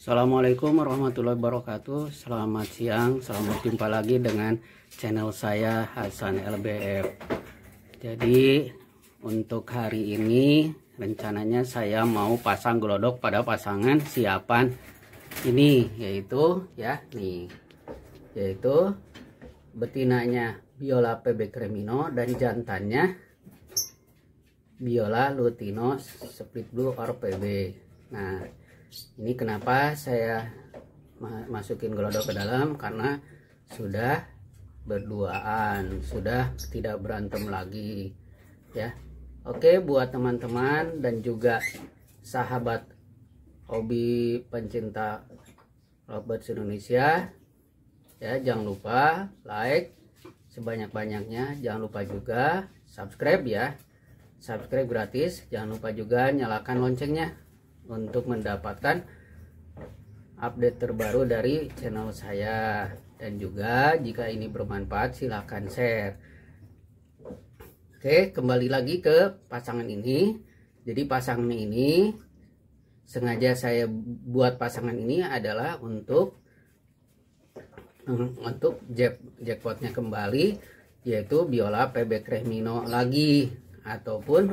Assalamualaikum warahmatullahi wabarakatuh Selamat siang Selamat jumpa lagi dengan channel saya Hasan LBF Jadi untuk hari ini Rencananya saya mau pasang gelodok pada pasangan siapan ini Yaitu ya nih Yaitu betinanya Biola PB Cremino dan jantannya Biola Lutino Split Blue RPB. Nah ini kenapa saya masukin gelodok ke dalam karena sudah berduaan sudah tidak berantem lagi ya oke buat teman-teman dan juga sahabat hobi pencinta Robert Indonesia ya jangan lupa like sebanyak-banyaknya jangan lupa juga subscribe ya subscribe gratis jangan lupa juga nyalakan loncengnya untuk mendapatkan update terbaru dari channel saya dan juga jika ini bermanfaat silahkan share oke kembali lagi ke pasangan ini jadi pasangan ini sengaja saya buat pasangan ini adalah untuk hmm, untuk jackpotnya kembali yaitu biola PB Kremino lagi ataupun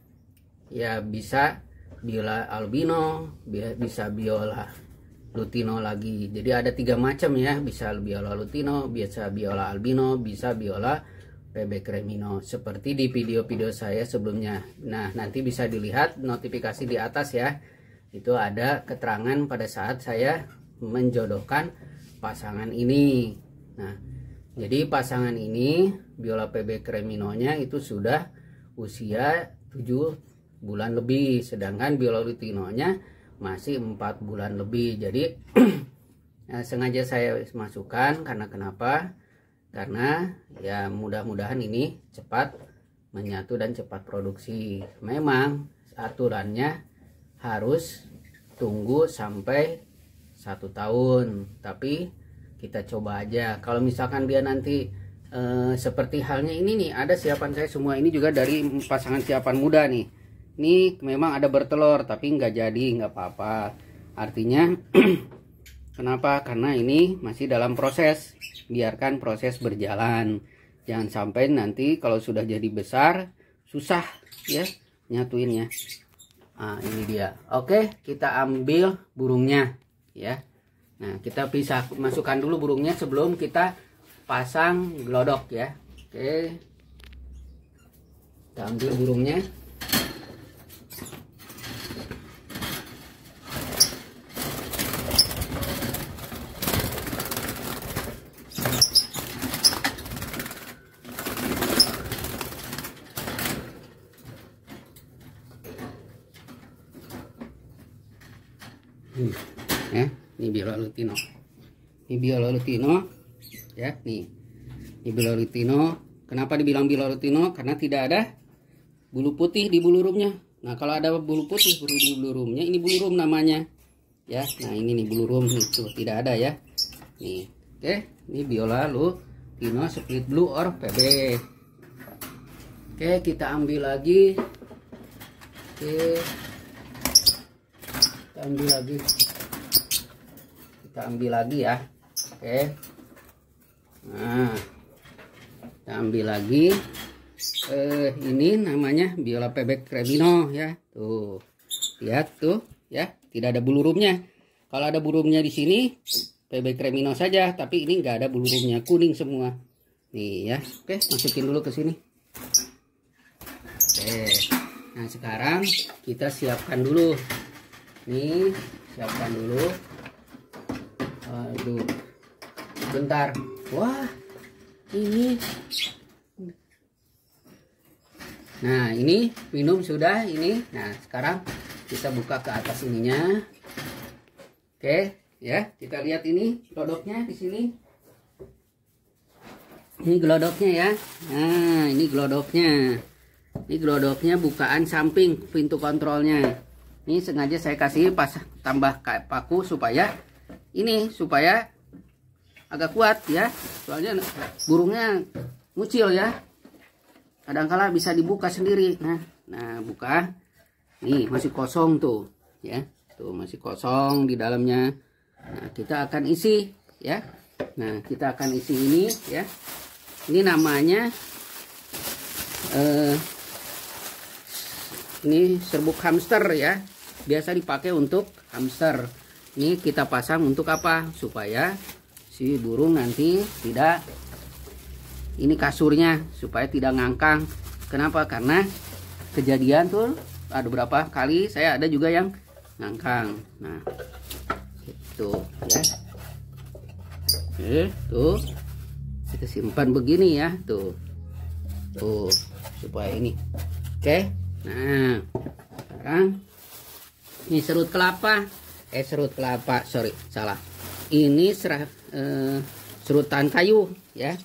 ya bisa biola albino bisa biola lutino lagi jadi ada tiga macam ya bisa biola lutino bisa biola albino bisa biola PB kremino seperti di video-video saya sebelumnya nah nanti bisa dilihat notifikasi di atas ya itu ada keterangan pada saat saya menjodohkan pasangan ini nah jadi pasangan ini biola PB kreminonya itu sudah usia 7 bulan lebih sedangkan biolorutinonya masih empat bulan lebih jadi nah, sengaja saya masukkan karena kenapa karena ya mudah-mudahan ini cepat menyatu dan cepat produksi memang aturannya harus tunggu sampai satu tahun tapi kita coba aja kalau misalkan dia nanti eh, seperti halnya ini nih ada siapan saya semua ini juga dari pasangan siapan muda nih ini memang ada bertelur tapi nggak jadi nggak apa-apa artinya kenapa karena ini masih dalam proses biarkan proses berjalan jangan sampai nanti kalau sudah jadi besar susah ya nyatuinnya nah, ini dia oke kita ambil burungnya ya nah kita bisa masukkan dulu burungnya sebelum kita pasang gelodok ya oke kita ambil burungnya Hmm. Ya, eh, ini biola lutino. Ini biola lutino. Ya, nih. Ini biola lutino. Kenapa dibilang biola lutino? Karena tidak ada bulu putih di bulu rumnya. Nah, kalau ada bulu putih bulu di bulu rumnya, ini bulu rum namanya. Ya, nah ini nih bulu rum itu tidak ada ya. Nih. Oke, ini biola lutino split blue or PB. Oke, kita ambil lagi. Oke kita ambil lagi kita ambil lagi ya oke nah kita ambil lagi eh ini namanya biola pebek cremino ya tuh lihat tuh ya tidak ada bulu bulurumnya kalau ada burungnya di sini pebek cremino saja tapi ini enggak ada bulurumnya kuning semua nih ya oke masukin dulu ke sini oke nah sekarang kita siapkan dulu ini siapkan dulu aduh bentar wah ini nah ini minum sudah ini nah sekarang kita buka ke atas ininya oke ya kita lihat ini produknya di sini ini gelodoknya ya nah ini gelodoknya ini gelodoknya bukaan samping pintu kontrolnya ini sengaja saya kasih pas tambah paku supaya ini supaya agak kuat ya soalnya burungnya mucil ya kadangkala bisa dibuka sendiri nah nah buka nih masih kosong tuh ya tuh masih kosong di dalamnya nah kita akan isi ya nah kita akan isi ini ya ini namanya eh, ini serbuk hamster ya biasa dipakai untuk hamster ini kita pasang untuk apa supaya si burung nanti tidak ini kasurnya supaya tidak ngangkang kenapa karena kejadian tuh ada berapa kali saya ada juga yang ngangkang nah itu ya eh tuh gitu. kita simpan begini ya tuh tuh supaya ini oke nah sekarang ini serut kelapa. Eh serut kelapa, sorry, salah. Ini serah eh, serutan kayu ya.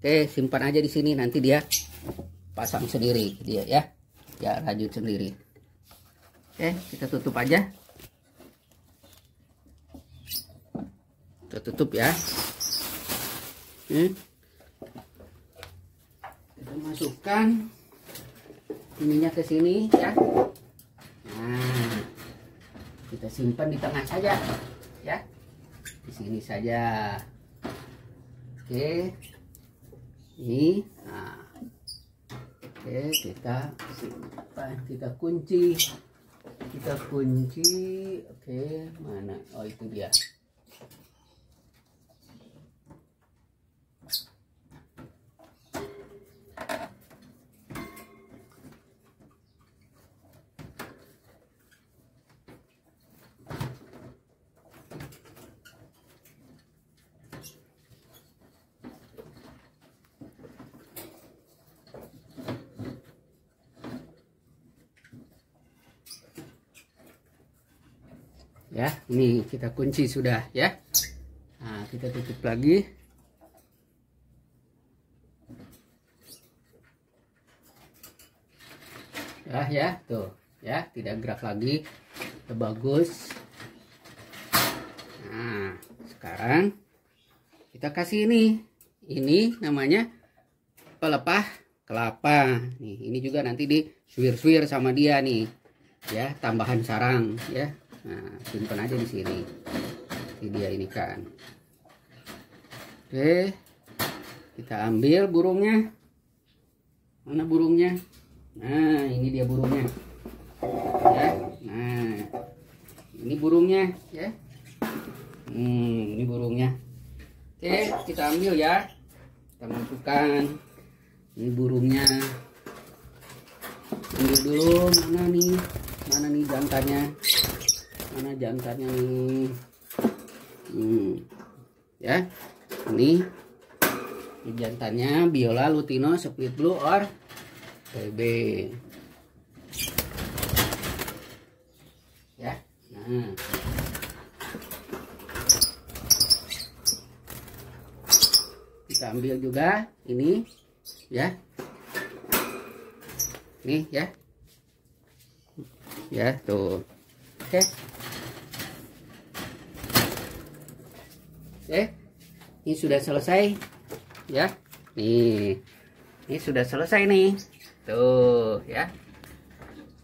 Oke, simpan aja di sini nanti dia pasang sendiri dia ya. Ya, lanjut sendiri. Oke, kita tutup aja. Kita tutup ya. Hmm. Kita masukkan ininya ke sini ya. Nah kita simpan di tengah saja ya di sini saja oke ini nah. oke kita simpan kita kunci kita kunci oke mana oh itu dia ya ini kita kunci sudah ya nah, kita tutup lagi ya ya tuh ya tidak gerak lagi udah bagus nah sekarang kita kasih ini ini namanya pelepah kelapa nih ini juga nanti di suwir-suwir sama dia nih ya tambahan sarang ya nah simpan aja di sini ini dia ini kan oke kita ambil burungnya mana burungnya nah ini dia burungnya ya nah ini burungnya ya hmm ini burungnya oke kita ambil ya kita masukkan ini burungnya ambil dulu mana nih mana nih jantannya mana jantannya nih hmm. ya ini ini jantannya biola lutino split blue or pb, ya nah kita ambil juga ini ya nih ya ya tuh oke okay. eh ini sudah selesai ya nih ini sudah selesai nih tuh ya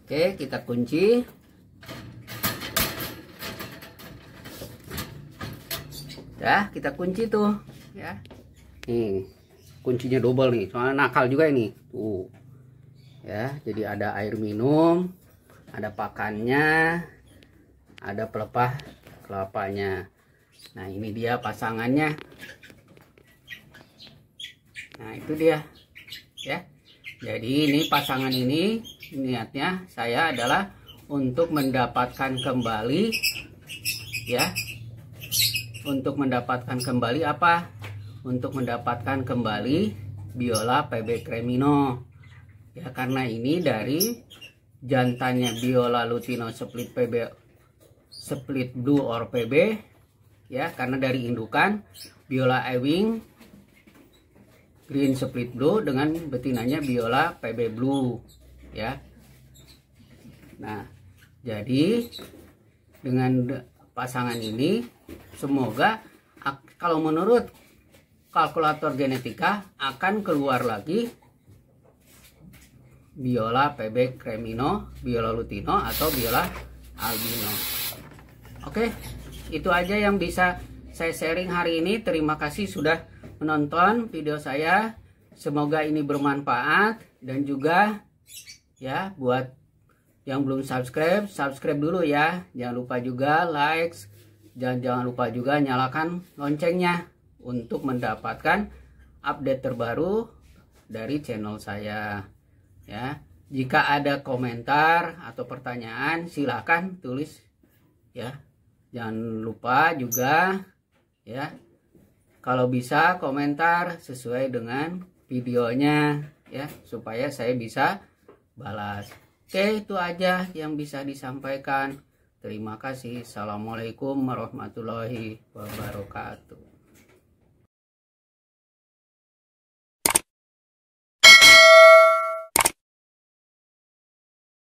oke kita kunci ya kita kunci tuh ya nih kuncinya double nih soalnya nakal juga ini tuh ya jadi ada air minum ada pakannya ada pelepah kelapanya nah ini dia pasangannya nah itu dia ya jadi ini pasangan ini niatnya saya adalah untuk mendapatkan kembali ya untuk mendapatkan kembali apa untuk mendapatkan kembali biola PB Cremino ya karena ini dari jantannya biola lutino split PB split blue or PB ya karena dari indukan Biola Ewing Green Split Blue dengan betinanya Biola PB Blue ya. Nah, jadi dengan pasangan ini semoga kalau menurut kalkulator genetika akan keluar lagi Biola PB Cremino, Biola Lutino atau Biola Albino. Oke. Okay? itu aja yang bisa saya sharing hari ini terima kasih sudah menonton video saya semoga ini bermanfaat dan juga ya buat yang belum subscribe subscribe dulu ya jangan lupa juga like dan jangan lupa juga nyalakan loncengnya untuk mendapatkan update terbaru dari channel saya ya jika ada komentar atau pertanyaan silahkan tulis ya Jangan lupa juga ya. Kalau bisa komentar sesuai dengan videonya ya supaya saya bisa balas. Oke, itu aja yang bisa disampaikan. Terima kasih. Assalamualaikum warahmatullahi wabarakatuh.